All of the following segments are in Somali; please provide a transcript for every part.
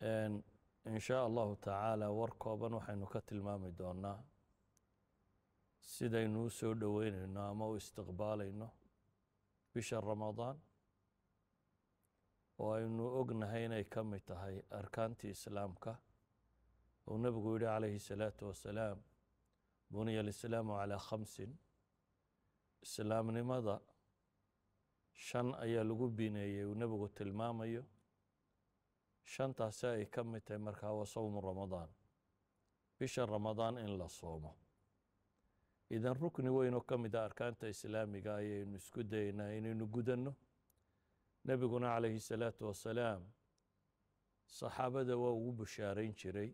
in shaa allahu tacaala war kooban waxaynu ka tilmaami doonaa sidaynu u soo dhoweyneyno ama u istiqbaalayno bisha ramadaan oo aynu ognahay inay ka mid tahay arkaantii islaamka uu nebigu yihi calayhi salaatu wasalaam buniya alislaamu calaa khamsin islaamnimada shan ayaa lagu bineeyey uu nebigu tilmaamayo shantaasi ay ka mid tahay markaa wa sowmu ramadaan bisha ramadaan in la soomo idan rukni weynoo ka mid a ah arkaanta islaamiga ayaynu isku dayeynaa inaynu gudanno nebiguna calayhi salaatu wasalaam saxaabada waa ugu bashaarayn jiray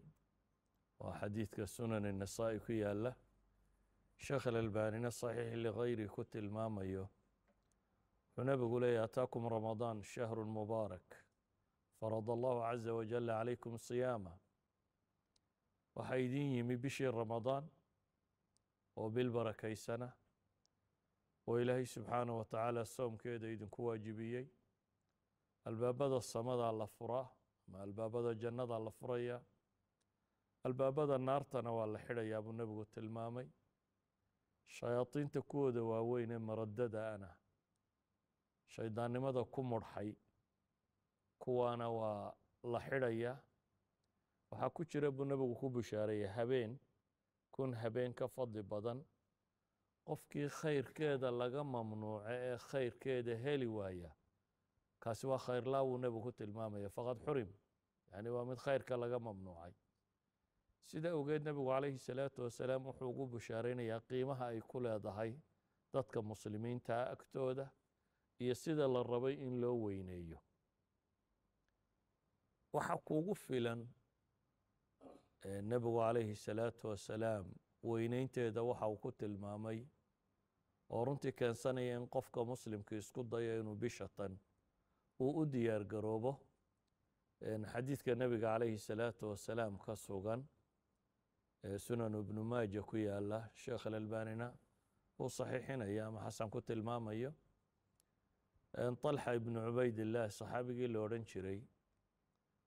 waa xadiidka sunan nasaa'i ku yaalla sheekh alalbaanina saxiixi likayri ku tilmaamayo wuxuu nebigu leeyahy ataakum ramadaan shahru mubaarak فرض الله عز وجل عليكم الصيام وحيدين بشي رمضان وبالبركة سنة وإلهي سبحانه وتعالى الصوم كيدا إذن كواجبيي هذا الصمد على الفراه ما هذا الجنة على الفرية هذا النار تنوى الحرة يا أبو نبغو تلمامي شياطين تكود واوين مرددة أنا شيطان مدى كمر حي kuwaana waa la xidhaya waxaa ku jira buu nebigu ku bishaareeyey habeen kun habeen ka fadli badan qofkii khayrkeeda laga mamnuuco ee khayrkeeda heli waaya kaasi waa khayrlaa wuu nebigu ku tilmaamaya faqad xurim yani waa mid khayrka laga mamnuucay sida ogeed nebigu calayhi salaatu wasalaam wuxuu ugu bishaaraynayaa qiimaha ay ku leedahay dadka muslimiintaa agtooda iyo sida la rabay in loo weyneeyo waxaa kuugu filan nebigu calayhi الsalaatu wasalaam weyneynteeda waxa uu ku tilmaamay oo runtii keensanaya in qofka muslimka isku dayo inuu bishatan uu u diyaar garoobo xadiidka nebiga calayhi salaatu wasalaam ka sugan sunan ibnu maaja ku yaala sheekh alalbanina uu saxiixinaya ama xasan ku tilmaamayo طلحة بن cubayd الله saxaabigii la odhan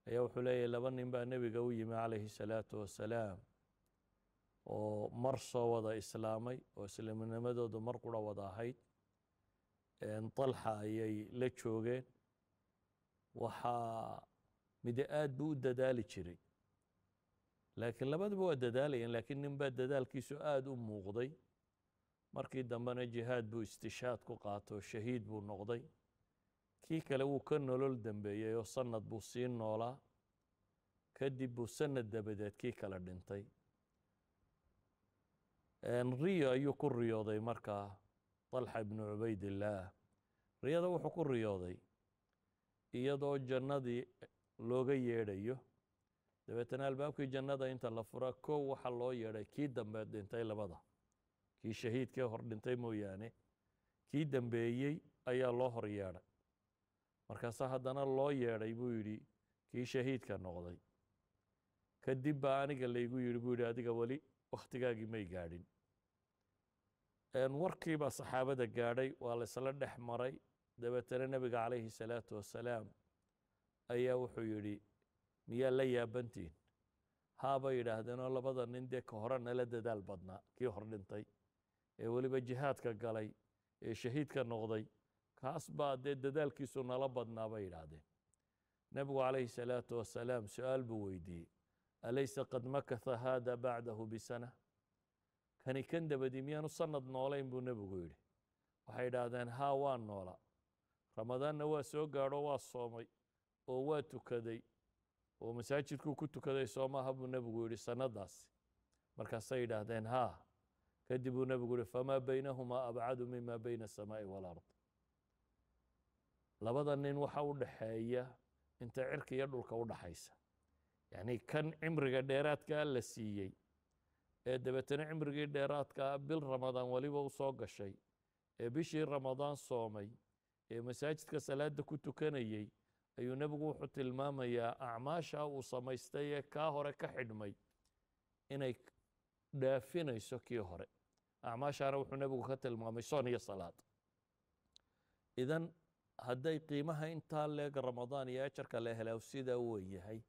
ayaa wuxuu leeyahy laba nin baa nebiga u yimi calayhi الsalaatu wasalaam oo mar soo wada islaamay oo islaamnimadoodu mar qura wada ahayd dalxa ayay la joogeen waxaa mide aad buu u dadaali jiray laakiin labadaba waa dadaalayeen laakiin nin baa dadaalkiisu aada u muuqday markii dambena jihaad buu istishaad ku qaato shahiid buu noqday kii kale wuu ka nolol dambeeyey oo sanad buu sii noolaa kadib buu sanad dabadeed kii kale dhintay riyo ayuu ku riyooday markaa طalxa ibnu cubaydillaah riyada wuxuu ku riyooday iyadoo jannadii looga yeedhayo dabeetana albaabkii jannada inta la fura kow waxaa loo yeedhay kii dambe dhintay labada kii shahiidkee hor dhintay mooyaane kii dambeeyey ayaa loo hor yeedhay markaasaa haddana loo yeedhay buu yidhi kii shahiidka noqday kadib baa aniga laygu yidhi buu yidhi adiga weli wakhtigaagii may gaadhin warkiibaa saxaabada gaadhay waa laysla dhex maray dabeetana nebiga calayhi salaatu wasalaam ayaa wuxuu yidhi miyaa la yaabantiin haabay yidhaahdeenoo labada nin dee ka hore nala dadaal badnaa kii hor dhintay ee weliba jihaadka galay ee shahiidka noqday kaas baa dee dadaalkiisu nala badnaa bay yidhaahdeen nebigu calayhi salaatu wasalaam su-aal buu weydiiyey alaysa qad makatha haada bacdahu bisana kani kan dabadii miyaanu sanad noolayn buu nebigu yidhi waxay idhaahdeen haa waa noola ramadaanna waa soo gaadho waa soomay oo waa tukaday oo masaajidkuu ku tukaday soomaaha buu nebigu yidhi sanadaasi markaasay yidhaahdeen haa kadib buu nebigu yihi famaa baynahumaa abcadu mima bayna asamaa'i waalard labada nin waxa u dhaxeeya inta cirka iyo dhulka u dhaxaysa yacni kan cimriga dheeraadkaa la siiyey ee dabeetana cimrigii dheeraadkaa ah bil ramadaan weliba usoo gashay ee bishii ramadaan soomay ee masaajidka salaada ku tukanayey ayuu nebigu wuxuu tilmaamayaa acmaashaa uu samaystay ee kaa hore ka xidhmay inay dhaafinayso kii hore acmaashaana wuxuu nebigu ka tilmaamay soon iyo salaad idan hadday qiimaha intaa leeg ramadaan iyo ajarka la helaw sidaa uu yahay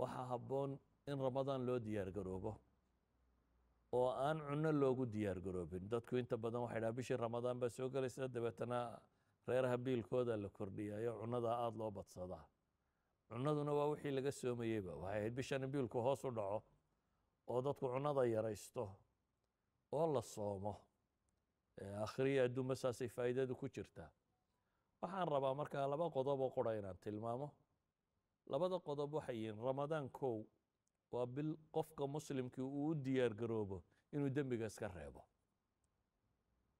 waxaa habboon in ramadaan loo diyaargaroobo oo aan cunno loogu diyaargaroobin dadku inta badan waxay dhaha bishii ramadaan baa soo gelaysaa dabeetana reeraha biilkooda la kordhiyayo cunnadaa aada loo badsadaa cunnaduna waa wixii laga soomayeyba waxay ahayd bishan biilku hoos u dhaco oo dadku cunnada yaraysto oo la soomo akhriya adduuma saasay faa'iidadu ku jirtaa waxaan rabaa markaa laba qodob oo qura inaan tilmaamo labada qodob waxay yihiin ramadaan kow waa bil qofka muslimkii uu u diyaargaroobo inuu dembiga iska reebo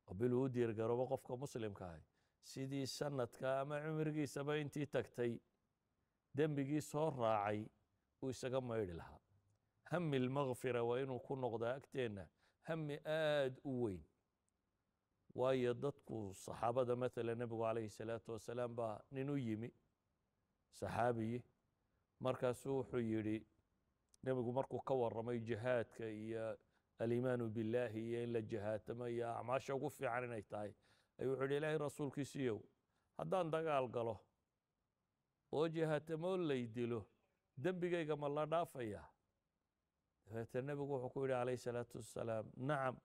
waa bil uu u diyaargaroobo qofka muslimkaahi sidii sanadka ama cumrigiisaba intii tagtay dembigii soo raacay uu isaga maydhi lahaa hami lmakfira waa inuu ku noqdaa agteenna hami aada u weyn waayo dadku saxaabada maalan nebigu calayhi salaatu wasalaam baa nin u yimi saxaabiyi markaasuu wuxuu yidhi nebigu markuu ka warramay jihaadka iyo aliimaanu billaahi iyo in la jihaatamo iyo acmaasha ugu fiican inay tahay ayuu wuxuu yidhi ilaahay rasuulkiisiiyow haddaan dagaal galo oo jihaatamoo lay dilo dembigayga ma la dhaafayaa dabeetee nebigu wuxuu ku yidhi calayhi salaatu wasalaam nacam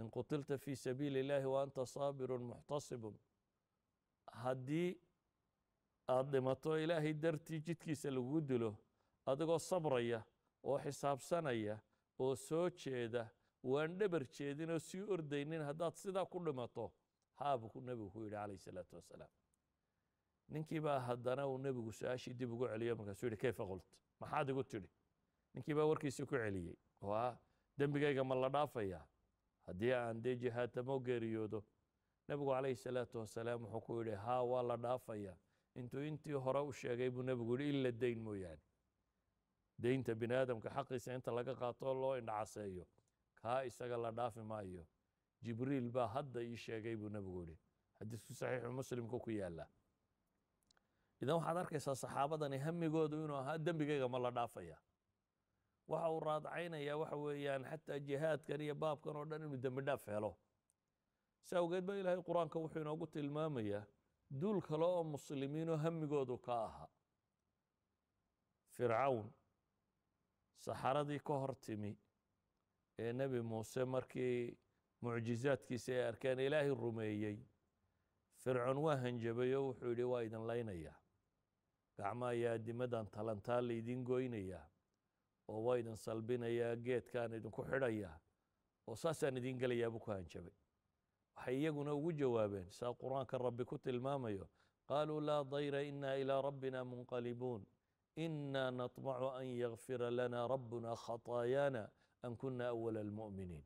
in qutilta fii sabiili اllaahi wa anta saabirun muxtasibun haddii aada dhimato ilaahay dartii jidkiisa lagu dilo adigoo sabraya oo xisaabsanaya oo soo jeeda waan dhabar jeedin oo sii ordaynin haddaad sidaa ku dhimato haabuu ku nebigu ku yidhi calayh isalaatu wassalaam ninkii baa haddana uu nebigu su-aashii dib ugu celiyo markaasuu yihi kayfa qult maxaad igu tidhi ninkii ma la dhaafayaa haddii aan dee jihaatamo geeriyoodo nebigu calayhi salaatu wasalaam wuxuu ku yidhi haa waa la dhaafayaa intuu intii hore u sheegay buu nebigu yihi ila deyn mooyaane deynta bini aadamka xaqiisa inta laga qaato loo indhacaseeyo kaa isaga la dhaafi maayo jibriil baa hadda ii sheegay buu nebigu yihi xadiisku saxiixu muslimku ku yaallaa idan waxaad arkaysaa saxaabadani hamigoodu inuu ahaa dembigayga ma la dhaafaya waxa uu raadcaynayaa waxa weeyaan xataa jihaadkan iyo baabkan oo dhan inuu dembi dhaaf helo si awgeed ba ilaahay qur-aanka wuxuu inoogu tilmaamayaa duul kale oo muslimiinoo hamigoodu ka ahaa fircawn saxaradii ka hor timi ee nebi muuse markii mucjizaadkiisa ay arkeen ilaahay rumeeyey fircoon waa hanjabayo wuxuu yidhi waa idin laynayaa gacmo ayaa adimadan talantaa laydin goynayaa oo waa idin salbinayaa geedkaan idinku xidhayaa oo saasaan idiin gelayaa buu ku hanjabay waxay iyaguna ugu jawaabeen saa qur-aanka rabbi ku tilmaamayo qaaluu laa dayra inaa ilaa rabbina munqalibuun inaa naطmacu an yakfira lana rabbuna khataayaana an kuna awala almu'miniin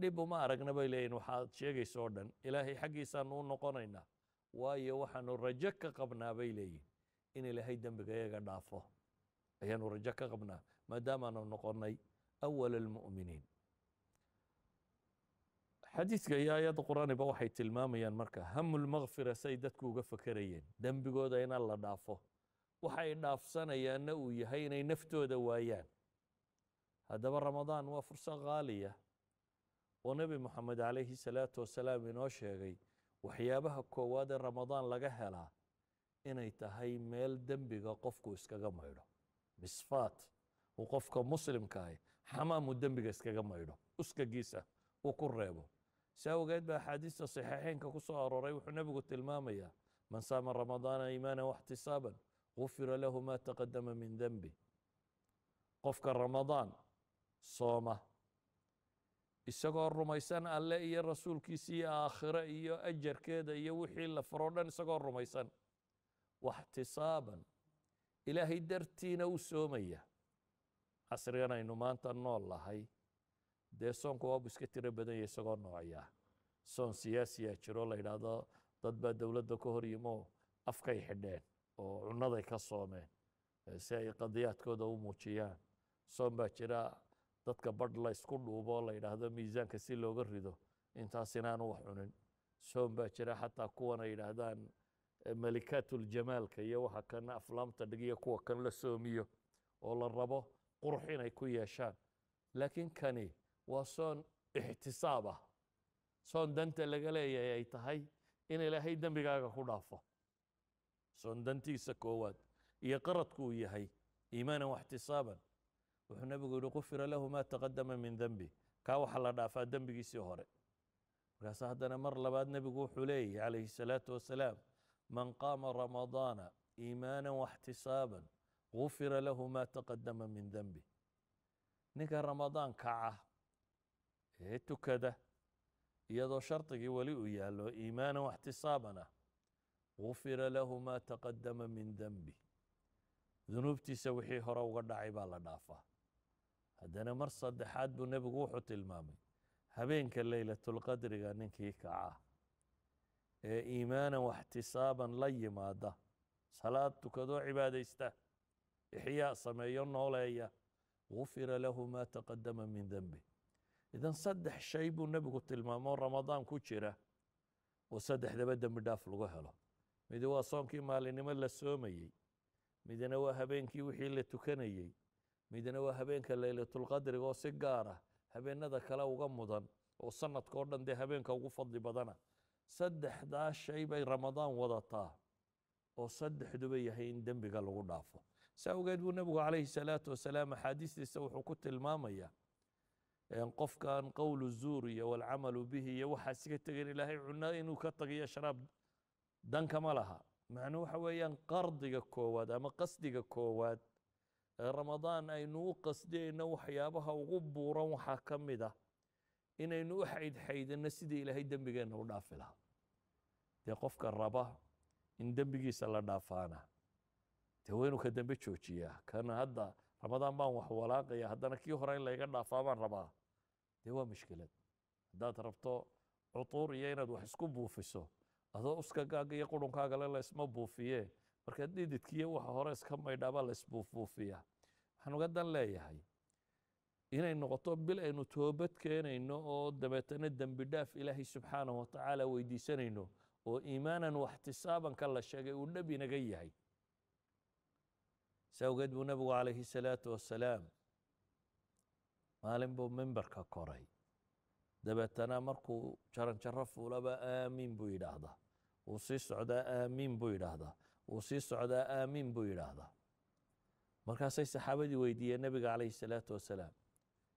dhib uma aragna bay leeyihin waxaad sheegaysa oo dhan ilaahay xaggiisaanu u noqonaynaa waayo waxaanu rajo ka qabnaa bay leeyihin in ilaahay dembiga iyaga dhaafo ayaanu rajo ka qabnaa maadaamaanu noqonay awal almu'miniin xadiidka iyo aayadda qur-aaniba waxay tilmaamayaan marka hamu say dadku uga fakerayeen dembigooda inaan la dhaafo waxay dhaafsanayaanna uu yahay inay naftooda waayaan haddaba ramadaan waa fursad khaaliya ah oo nebi moxamed calayhi salaatu wasalaam inoo sheegay waxyaabaha koowaad ee ramadaan laga helaa inay tahay meel dembiga qofku iskaga maydho misfaat uu qofka muslimka ahi xamaam uu dembiga iskaga maydho uskagiisa uu ku reebo si awgeed baa axaadiista saxiixeynka ku soo arooray wuxuu nebigu tilmaamayaa man saama ramadaana iimaana waxtisaaban gufira lahu ma taqadama min dembi qofka ramadaan sooma isagoo rumaysan alle iyo rasuulkiisa iyo aakhire iyo ajarkeeda iyo wixii la faro dhan isagoo rumaysan waxtisaaban ilaahay dartiina u soomaya casrigan aynu maanta nool lahay dee soonku waabu iska tiro badan yahay isagoo noocya soon siyaasiyaa jiroo la yidhaahdo dad baa dowladda ka hor yimo afkay xidheen oo cunnaday ka soomeen si ay qadiyaadkooda u muujiyaan soon baa jira dadka badh la ysku dhuubo la yidhaahdo miisaanka si looga rido intaas inaanu wax cunin soon baa jira xataa kuwana yidhaahdaan malikaatuljamaalka iyo waxa kan aflaamta dhigiyo kuwa kan la soomiyo oo la rabo qurux inay ku yeeshaan laakiin kani waa soon ixtisaab ah soon danta laga leeyahay ay tahay in ilaahay dembigaaga ku dhaafo soon dantiisa koowaad iyo qaradkuu yahay iimaanan waxtisaaban wuxuu nabigu yihi qufira lahu maa taqadama min dembi kaa waxaa la dhaafaa dembigiisii hore markaas haddana mar labaad nebigu wuxuu leeyahy calayhi salaatu wasalaam man qaama ramadaana iimaana waxtisaaban gufira lahu maa taqadama min denbi ninka ramadaan kaca ee tukada iyadoo shardigii weli uu yaallo iimaana waxtisaaban ah gufira lahu maa taqadama min denbi dunuubtiisa wixii hore uga dhacay baa la dhaafaa haddana mar saddexaad buu nebigu wuxuu tilmaamay habeenka leylatulqadriga ninkii kaca ee iimaanan waxtisaaban la yimaada salaad tukadoo cibaadaysta ixyaa sameeyo nooleeya gufira lahu maa taqadama min dembi idan saddex shay buu nebigu tilmaamoo ramadaan ku jira oo saddexdaba dembi dhaaf lagu helo midi waa soonkii maalinimo la soomayey midna waa habeenkii wixii la tukanayey midna waa habeenka leylatulqadriga oo si gaar ah habeenada kale uga mudan oo sanadka o dhan dee habeenka ugu fadli badana saddexdaa shay bay ramadaan wadataa oo saddexduba yahay in dembiga lagu dhaafo saa ogeed buu nebigu calayhi salaatu wasalaam axaadiistiisa wuxuu ku tilmaamaya qofkan qowlu zuur iyo walcamalu bihi iyo waxaas iska tegan ilaahay cuno inuu ka tagiyo sharaab ma laha macnuu waxa weeyaan qardiga koowaad ama qasdiga koowaad ee ramadaan aynu u qasdiyeyno waxyaabaha ugu buuran waxaa ka mid ah inaynu u xaydxaydano sidii ilaahay dembigeenna u dhaafi lahaa dee qofka raba in dembigiisa la dhaafaana dee waa ka dambe joojiyaa kana hadda ramadaan baan wax walaaqaya haddana kii hore in layga dhaafaa baan rabaa dee waa mushkilad haddaad rabto cutuur iyo inaad wax isku buufiso adoo uskagaaga iyo qurunkaagale laysma buufiye markaa dhididkiiyo waxa hore iska maydhaabaa laysbuufbuufiyaa waxaan uga dan leeyahay inay noqoto bil aynu toobad keenayno oo dabeetana dembi dhaaf ilaahay subxaanah wa tacaala weydiisanayno oo iimaanan waxtisaabanka la sheegay uu dhab inaga yahay si awgeed buu nebigu calayhi salaatu wasalaam maalin buu mimbarka koray dabeetana markuu jaranjaro fuulaba aamiin buu yidhaahdaa wuu sii socdaa aamiin buu yidhaahdaa wuu sii socdaa aamiin buu yidhaahdaa markaasay saxaabadii weydiiyeen nebiga calayhi salaatu wasalaam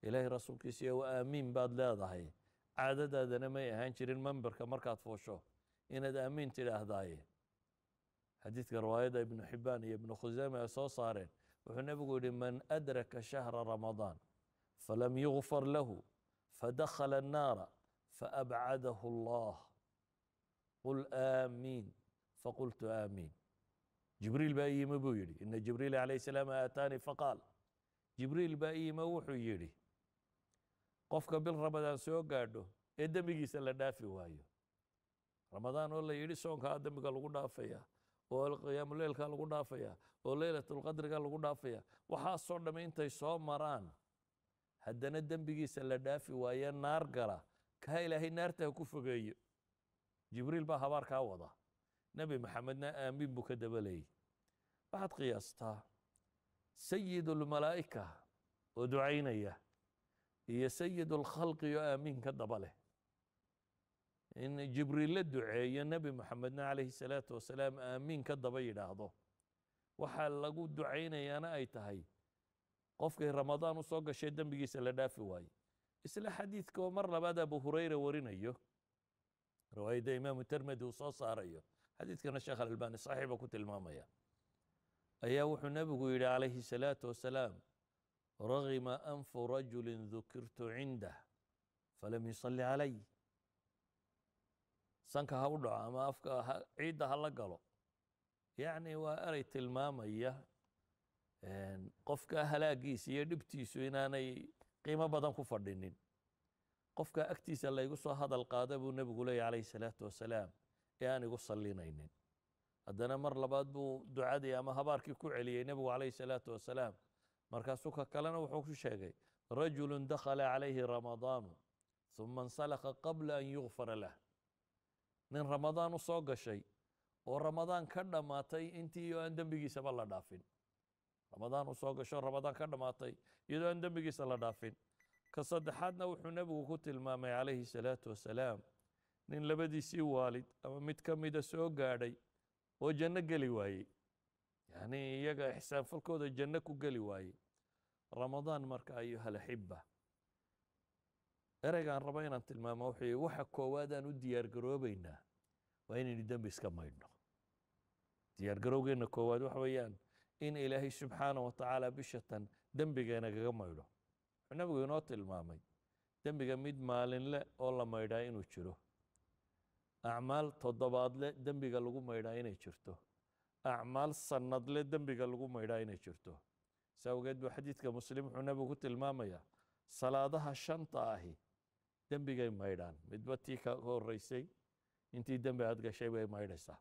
إلهي رسول كسي وآمين باد لا ضحي عدد هذا نما يهان شرين منبر كمركات فوشو إن هذا آمين تلا هداي حديث رواية ابن حبان ابن خزيمة يسو صارين وحنا بقول من أدرك شهر رمضان فلم يغفر له فدخل النار فأبعده الله قل آمين فقلت آمين جبريل بأي مبو يري إن جبريل عليه السلام آتاني فقال جبريل بأي موح يري qofka bil ramadaan soo gaadho ee dembigiisa la dhaafi waayo ramadaan oo la yidhi soonkaa dembiga lagu dhaafayaa oo qiyaamuleylkaa lagu dhaafayaa oo leylatulqadriga lagu dhaafayaa waxaasoo dhammay intay soo maraan haddana dembigiisa la dhaafi waaye naar gala kaa ilaahay naarta ha ku fogeeyo jibriil baa habaarkaa wada nebi maxamedna aamin buu ka dabaleeyey waxaad qiyaastaa sayidulmalaa'ika oo ducaynaya iyo sayid اlkhalqiyo aamiinka daba leh in jibriil la duceeyo nebi moxamedna calayhi salaatu wasalaam aamiin daba yidhaahdo waxaa lagu ducaynayaana ay tahay qofkay ramadaan u gashay dembigiisa la dhaafi waaye isla xadiidka oo mar labaad abu hurayra warinayo riwaayadda imaamu termedi uu soo saarayo xadiidkana sheekh alalbani saxiiba ku tilmaamaya ayaa wuxuu nebigu yidhi calayhi salaatu wasalaam رغم أنف رجل ذكرت عنده فلم يصلي علي سانك هاودع ما أفكا عيد هلقلو يعني وأري تلماما إياه قفك هلاقيس يدبتيس سويناني قيمة بدن كفردينين قفك أكتيس الله يقصو هذا القادب ونبي قولي عليه الصلاة والسلام يعني قصة لينين أدنا مر لبادبو دعادي أما هباركي كو عليه نبي عليه الصلاة والسلام markaasuu ka kalena wuxuu ku sheegay rajulu dakhala calayhi ramadaanu uma insalaqa qabla an yukfara lah nin ramadaan u soo gashay oo ramadaan ka dhammaatay intii iyadoo aan dembigiisaba la dhaafin ramadaan u soo gasho ramadaan ka dhammaatay iyadoo aan dembigiisa la dhaafin ka saddexaadna wuxuu nebigu ku tilmaamay calayhi salaatu wasalaam nin labadiisii waalid ama mid ka mida soo gaadhay oo janno geli waayey yacnii iyaga ixsaanfalkooda janno ku geli waayey ramadaan marka ayuha alaxiba ereygaan raba inaan tilmaamo wuxuu waxa koowaadaan u diyaargaroobeynaa waa inaynu dembi iska maydhno diyaargarowgeenna koowaad waxa weeyaan in ilaahay subxaana wa bishatan dembiga inagaga maydho wuxuu nabigu inoo tilmaamay dembiga mid maalinle oo la maydhaa inuu jiro acmaal toddobaadle dembiga lagu maydhaa inay jirto acmaal sannadle dembiga lagu maydhaa inay jirto awgeed buu xadiidka muslim wuxuu nebigu tilmaamayaa salaadaha shanta ahi dembigay maydhaan midba tii ka horeysay intii dembi aad gashay bay maydhaysaa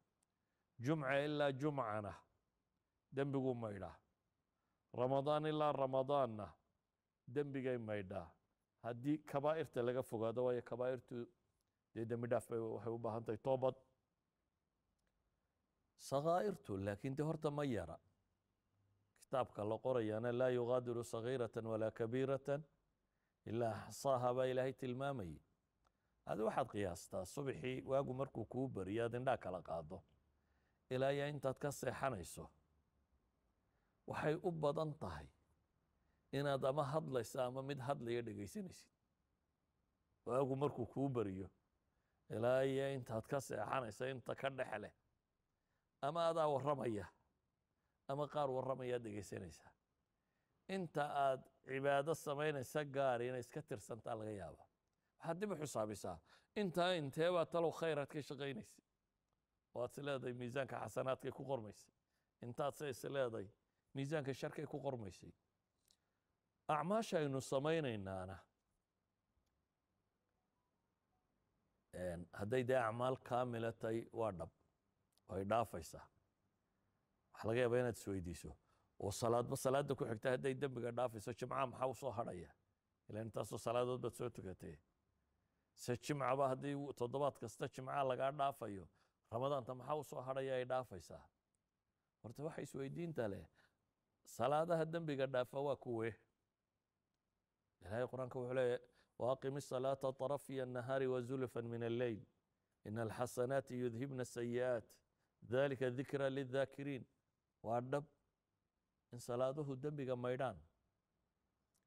jumca ilaa jumcana dembiguu maydhaa ramadaan ilaa ramadaanna dembigay maydhaa haddii kabaa'irta laga fogaado waayo kabaa'irtu dee dembi dhaaf bay waxay u baahan tahay toobad sakaa'irtu laakiin dee horta ma yara kitaabka la qorayana laa yuqaadiru sagiirata walaa kabiirata ilaa axsaaha baa ilaahay tilmaamayay adi waxaad qiyaastaa subixii waagu markuu kuu beriyo aad indhaa kala qaado ilaa yaa intaad ka seexanayso waxay u badan tahay inaad ama hadlaysa ama mid hadlaya dhegaysanaysid waagu markuu kuu beriyo ilaa yaa intaad ka seexanaysa inta ka dhexleh ama adaa waramaya ama qaar warramayaad dhegaysanaysaa inta aad cibaado samaynaysa gaari inay iska tirsantaa laga yaaba waxaad dib u xisaabisaa intaa intee baa talow khayraad ka shaqaynaysa oo aad isleedahay miisaanka xasanaadkay ku qormaysay intaad se isleedahay miisaanka sharkay ku qormaysay acmaasha aynu samaynaynaana hadday dee acmaal kaamila tahay waa dhab way dhaafaysaa waxa laga yaabaa inaad isweydiiso oo salaadba salaada ku xigta hadday dembiga dhaafayso jimcaha maxaa usoo hadhaya ilan intaasoo salaadood baad soo tukatee se jimcaba haddii toddobaad kasta jimcaha lagaa dhaafayo ramadaanta maxaa usoo hadhaya ay dhaafaysaa horta waxa isweydiinta leh salaadaha dembiga dhaafa waa kuwee ilaahay qur-aanka wuxuu leeyahy waaqim isalaata طarafiya الnahaari wazulfan min alleyl in alxasanaati yudhibna الsayi'aat dalika dikra lildaakiriin وأدب إن صلاته الدب ميدان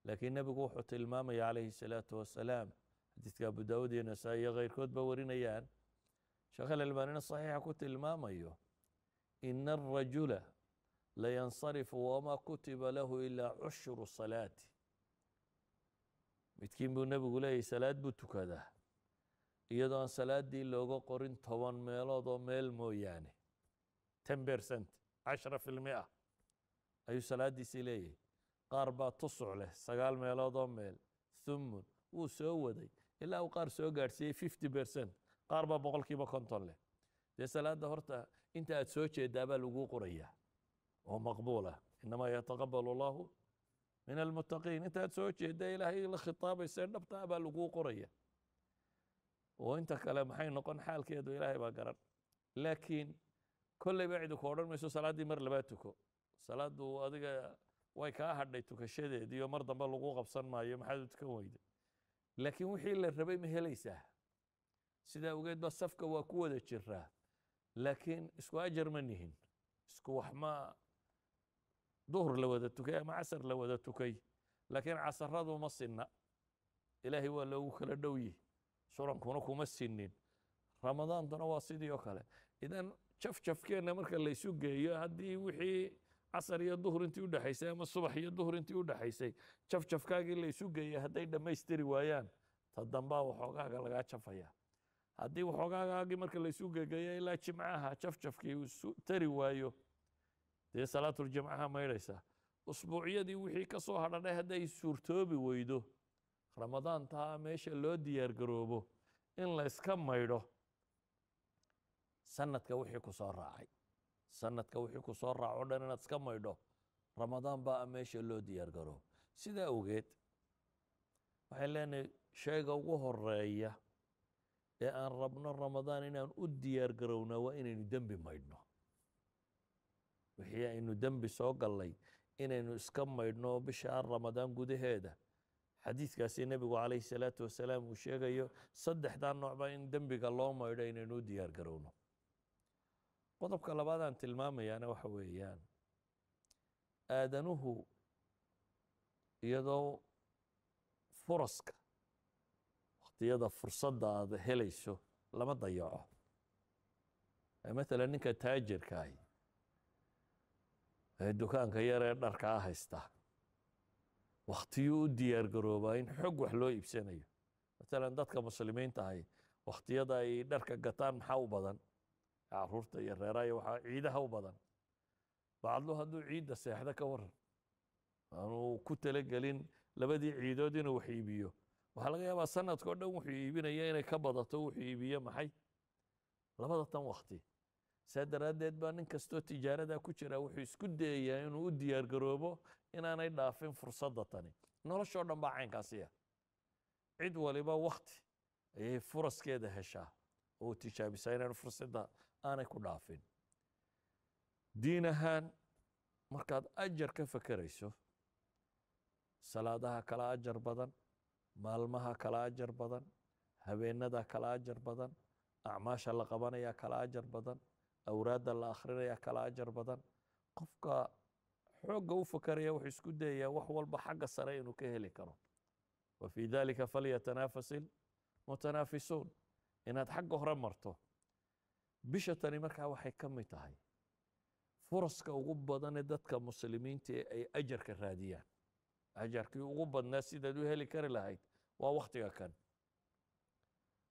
لكن النبي قوح تلمام عليه الصلاة والسلام حديث أبو داود ينسائي غير كود بورين أيان شيخ الألبانين الصحيح كنت المام أيوه إن الرجل لينصرف وما كتب له إلا عشر الصلاة متكين بو النبي قول أي صلاة بوتك هذا إيضا صلاة دي لوغو قرين طوان ميلو دو ميل مو يعني تنبير سنت cashra fi lmia ayuu salaadiisii leeyahay qaar baa tusuc leh sagaal meeloodoo meel thumun wuu soo waday ilaa uu qaar soo gaadhsiiyey fifty bercent qaar baa boqolkiiba konton leh dee salaadda horta inta aad soo jeedaabaa laguu qorayaa oo maqbuulah inamaa yataqabal allahu min almuttaqiin intaad soo jeeda ilaahay la khitaabayse dhabtaa baa laguu qoraya oo inta kale maxay noqon xaalkeedu ilaahay baa garan laakiin kolleyba cidi ku odhan mayso salaaddii mar labaad tuko salaaddu adiga way kaa hadhay tukashadeedii oo mar dambe lagu qabsan maayo maxaad u tukan weyda laakiin wixii la rabay ma helaysaa sidaa ogeed ba safka waa ku wada jiraa laakiin isku ajar ma nihin isku wax ma duhur la wada tukay ama casar la wada tukay laakiin casaradu ma sinna ilaahay waa loogu kala dhow yihi surankuna kuma sinin ramadaantuna waa sidii oo kale idan jafjafkeenna marka laysu geeyo haddii wixii casar iyo duhur intii udhexaysay ama subax iyo duhur intii udhexaysay jafjafkaagii laysu geeyey hadday dhammaystiri waayaan ta dambaa waxoogaaga lagaa jafaya haddii waxoogaagaagii marka laysu gegeeyo ilaa jimcaha jafjafkii uu tari waayo dee salaatuljimcaha maydhaysaa usbuucyadii wixii ka soo hadhadhay hadday suurtoobi weydo ramadaantaa meesha loo diyaargaroobo in la yska maydho sanadka wixii ku soo raacay sanadka wixii ku soo raac dhan inaad iska maydho ramadaan baa meesha loo diyaargaroo sidaa awgeed waxay leenahay shayga ugu horeeya ee aan rabno ramadaan inaan u diyaargarownaa waa inaynu dembi maydhno wixii aynu dembi soo gallay inaynu iska maydhno bisha ramadaan gudaheeda xadiidkaasi nebigu calayhi salaatu wasalaam uu sheegayo saddexdaa noocba in dembiga loo maydho inaynu u diyaargarowno qodobka labaad aan tilmaamayana waxa weeyaan aadanuhu iyadoo furaska wakhtiyada fursadda aad helayso lama dayaco maalan ninka taajirka taajirkaahi ee dukaanka yaree dharka a ah haysta wakhtiyuu u diyaar garoobaa in xog wax loo iibsanayo maalan dadka muslimiinta ahi wakhtiyada ay dharka gataan maxaa u badan caruurta ah, iyo reeraha iyo waxaa ciidaha u badan bacadlu hadduu ciidda seexdo ka waran aanuu ku talagelin labadii ciidood inuu wax iibiyo waxaa laga yaabaa sanadka o dhan wuxuu iibinaya inay ka badato wuxuu iibiyo maxay labada tan wakti saa daraaddeed baa nin kastoo tijaaradaa ku jira wuxuu isku dayayaa inuu u diyaargaroobo inaanay dhaafin fursadda tani noloshoo dhan baa caynkaasiya ah. cid waliba wakti ayay furaskeeda heshaa oo tijaabisaa inaynu fursadda aanay ku dhaafin diin ahaan markaad ajar ka fakerayso salaadaha kala ajar badan maalmaha kala ajar badan habeenada kala ajar badan acmaasha la qabanaya kala ajar badan awraadda la akhrinaya kala ajar badan qofka xooga u fakeraya wuxuu isku dayayaa wax walba xagga sare inuu ka heli karo wa fii dalika falyatanaafasi lmutanaafisuun inaad xagga hore marto bisha tani markaa waxay ka mid tahay furaska ugu badane dadka muslimiinta ay ajarka raadiyaan ajarkii ugu badnaa sidaad u heli kari lahayd waa wakhtiga kan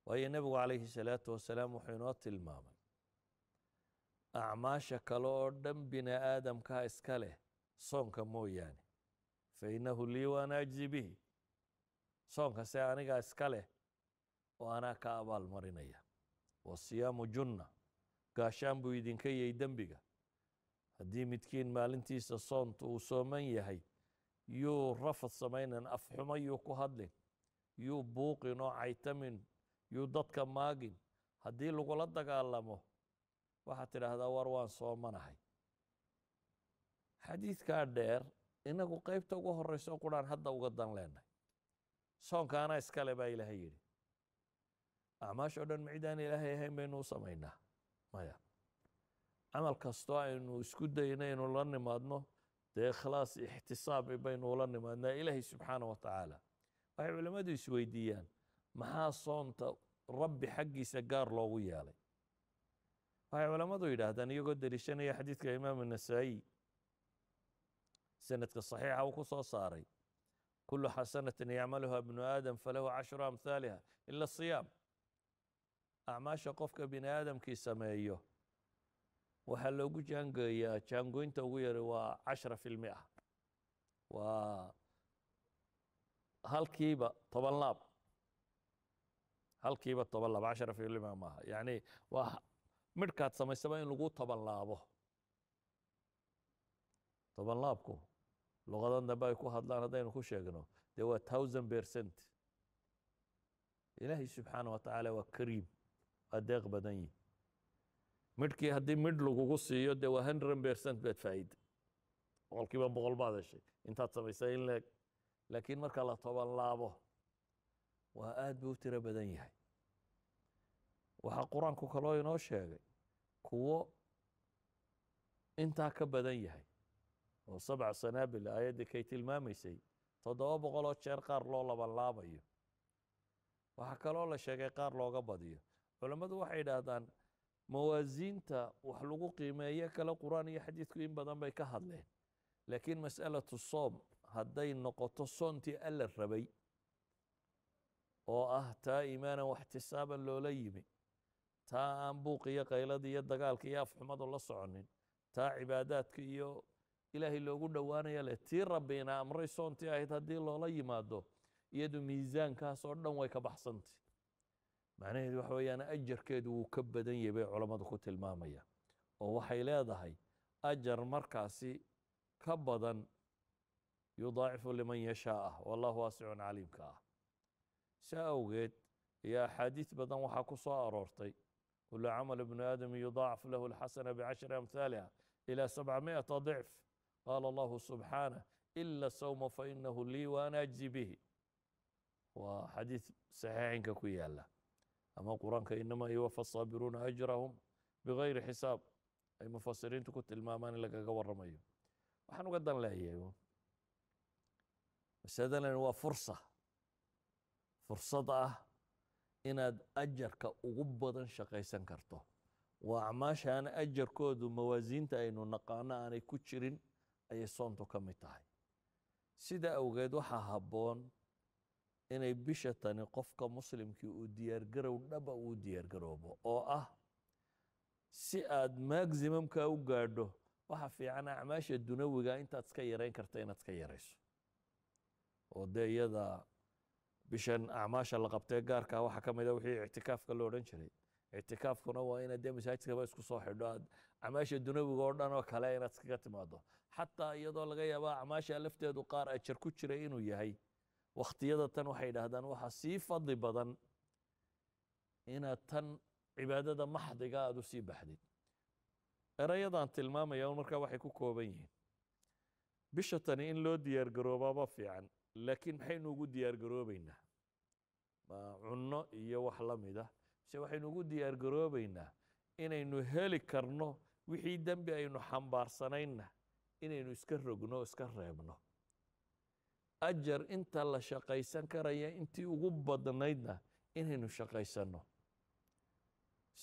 waayo nebigu calayhi salaatu wasalaam wuxuu inoo tilmaamay acmaasha kale oo dhan bini aadamkaa iska leh soonka mooyaane fa innahu lii waana ajzi bihi soonka se anigaa iska leh oo anaa ka abaal marinaya wasiyaamu junna gaashaan buu idinka yay dembiga haddii midkiin maalintiisa soonta uu sooman yahay yuu rafad samaynan afxumo yuu ku hadlin yuu buuqin oo caytamin yuu dadka maagin haddii lagula dagaalamo waxaad tidhaahdaa war waan soomanahay xadiidkaa dheer inagu qaybta uga horreyso quraan hadda uga dan leenahay soonkaana iskale baa ilaahay yidhi acmaashoo dhan macidaan ilaahay ahayn baynu u samaynaa أنا عمل كاستو انو اسكو داينا انو لاني مادنو ده خلاص احتساب بين ولاني أنا الهي سبحانه وتعالى واي علماء دي سويديان ما صونت ربي حقي سقار لو ويالي علماء دو يده دان يقود دلشان حديث كامام النسائي سنتك الصحيحة وكو كل حسنة يعملها ابن آدم فله عشر أمثالها إلا الصيام acmaasha qofka bini aadamkii sameeyo waxaa loogu jaangeeyaa jaangoynta ugu yari waa cashra fi lmia waa halkiiba toban laab halkiiba toban laab cashara fi lmia maaha yani waa midhkaad samaysaba in lagu toban laabo toban laabku luqadan dambe ay ku hadlaan haddaynu ku sheegno dee waa thousand percent ilaahay subxaana wa tacaala waa kariim adeeq badan yihin midhkii haddii midh lagugu siiyo dee waa hundred percent beed faa'iida boqolkiiba boqol baad heshay intaad samaysay in leeg laakiin marka la toban laabo waa aad buu u tiro badan yahay waxaa qur-aanku kaloo inoo sheegay kuwo intaa ka badan yahay oo sabca sanaabil aayaddii kay tilmaamaysay toddoba boqoloo jeer qaar loo labanlaabayo waxaa kaloo la sheegay qaar looga badiyo culammadu waxay idhaahdaan mawaasiinta wax lagu qiimeeye kale qur-aan iyo xadiidku in badan bay ka hadleen laakiin mas'alatu soom hadday noqoto soontii alla rabay oo ah taa iimaanan waxtisaaban loola yimi taa aan buuq iyo kaylada iyo dagaalka iyo afxumadu la soconin taa cibaadaadka iyo ilaahay loogu dhowaanaya leh tii rabbiina amray soontii ahayd haddii loola yimaado iyadu miisaankaas oo dhan way ka baxsantay macnaheedu waxa weeyaan ajarkeedu wuu ka badan yahay bay culammadu ku tilmaamayaan oo waxay leedahay ajar markaasi ka badan yudaacifu liman yashaa ah wallahu waasicun caliimka ah saa awgeed iyo axaadiis badan waxaa ku soo aroortay kulu camal ibnu aadam yudaacaf lahu alxasana bicashri amhaaliha ila sabcamiata ضعف qaala allahu subxaanah ila sawma fainahu lii waana ajzi bihi waa xadiis saxiixinka ku yaala ama quraanka inama yuwafa saabiruuna ajrahum bikayri xisaab ay mufasiriintu ku tilmaamaan in lagaga waramayo waxaan uga dan leeyahay masadan waa fursa fursad ah inaad ajarka ugu badan shaqaysan karto waa acmaashaan ajarkoodu mawaasiinta aynu naqaano aanay ku jirin ayay soontu ka mid tahay sida awgeed waxaa habboon inay bisha tani qofka muslimkii uu diyaargarow dhaba uu diyaargaroobo oo ah si aad maximumka u gaadho waxa fiican acmaasha dunawiga intaad iska yareyn karta inaad iska yarayso oo dee iyada bishan acmaasha la qabtee gaarka waxaa ka mid a ah wixii ictikaafka la odhan jiray ictikaafkuna waa inaad dee masaajidkaba isku soo xidho aad acmaasha dunawiga oo dhan oo kale inaad iskaga timaado xataa iyadoo laga yaaba acmaasha lafteedu qaar ajir ku jiray inuu yahay wakhtiyada tan waxay yidhaahdaan waxaa sii fadli badan inaad tan cibaadada maxdiga aada u sii baxdid erayadaan tilmaamaya un markaa waxay ku kooban yihiin bisha tani in loo diyaargaroobaaba fiican laakiin maxaynu ugu diyaargaroobeynaa cunno iyo wax la mid ah mise waxaynu ugu diyaargaroobeynaa inaynu heli karno wixii dembi aynu xambaarsanaynna inaynu iska rogno iska reebno ajar inta la shaqaysan karaya intii ugu badnaydna inaynu shaqaysanno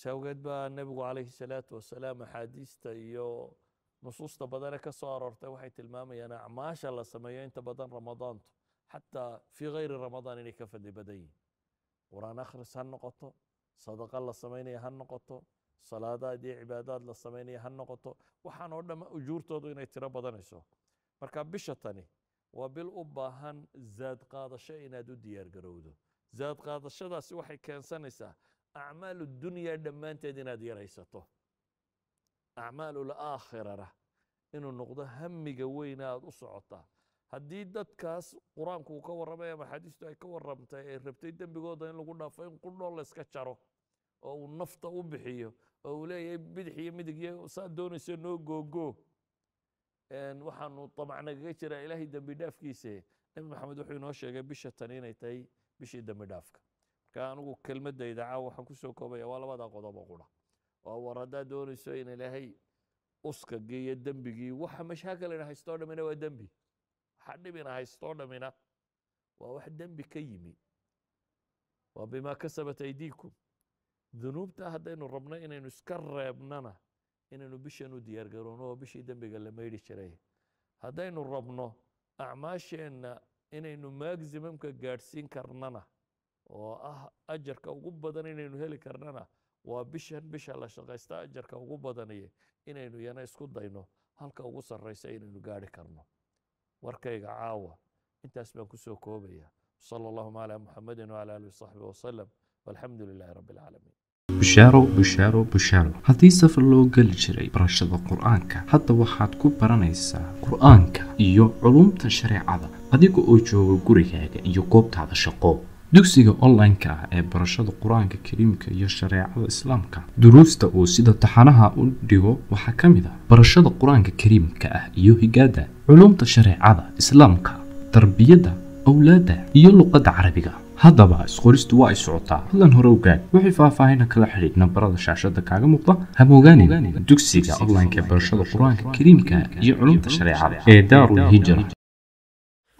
saawgeed baa nebigu calayhi salaatu wasalaam axaadiista iyo nusuusta badane ka soo aroortay waxay tilmaamayaan acmaasha la sameeyo inta badan ramadaantu xataa fii kayri ramadaan inay ka fadli badan yihin qur-aan akhris ha noqoto sadaqa la samaynaya ha noqoto salaadaad iyo cibaadaad la samaynaya ha noqoto waxaan oo dham ujuurtoodu inay tiro badanayso marka bisha tani waa bil u baahan zaad qaadasho inaad u diyaar garowdo zaad qaadashadaasi waxay keensanaysaa acmaal dunya dhammaanteed inaad yaraysato acmaal inuu noqdo hamiga weyna aad u socotaa haddii dadkaas qur-aanku uu ka warramay ama axaadiistu ay ka warramtay ay rabtay dembigooda in lagu dhaafo in qudhoo layska jaro oo uu nafta u bixiyo oo uu leeyahay bidix iyo midig iyo saad doonaysa noo googoo waxaanu damacnagaga jiraa ilaahay dembi dhaafkiise nebi maxamed wuxuu inoo sheegay bisha tani inay tahay bishii dembi dhaafka marka anigu kelmadayda caawa waxaan kusoo koobaya waa labada qodobo qura oo war haddaa doonayso in ilaahay uskagii iyo dembigii waxa mashaakilina haystoo dhamina waa dembi waxa dhibina haystoo dhamina waa wax dembi ka yimi waa bimaa kasabat aydiikum dunuubta haddaynu rabno inaynu iska reebnana inaynu bishan u diyaargarowno oo bishii dembiga la maydhi jiray haddaynu rabno acmaasheenna inaynu maximumka gaadhsiin karnana oo ah ajarka ugu badan inaynu heli karnana waa bishan bisha la shaqaysta ajarka ugu badaniye inaynu yana isku dayno halka ugu sarraysa inaynu gaadhi karno warkayga caawa intaas baan kusoo koobaya sala allahuma calaa muxamedin wcala alih wasaxbi wasalam walxamdu lilaahi rabbi alcaalamiin bushaaro bushaaro bushaaro haddii safar loo geli jiray barashada qur-aanka hadda waxaad ku baranaysaa qur-aanka iyo culumta shareecada adiga oo jooga gurigaaga iyo goobtaada shaqo dugsiga online-ka ah ee barashada qur-aanka kariimka iyo shareecada islaamka duruusta uu sida taxanaha u dhigo waxaa ka mid ah barashada qur-aanka kariimka ah iyo higaada culumta shareecada islaamka tarbiyadda awlaadda iyo luqadda carabiga haddaba isqoristu waa ay socotaa hadlan hore ogaad wixii faahfaahina kala xidhiidh nambarada shaashada kaaga muuqda haba dugsiga online barashada qur-aanka kariimka iyo culumta shareecada ee daarul hijra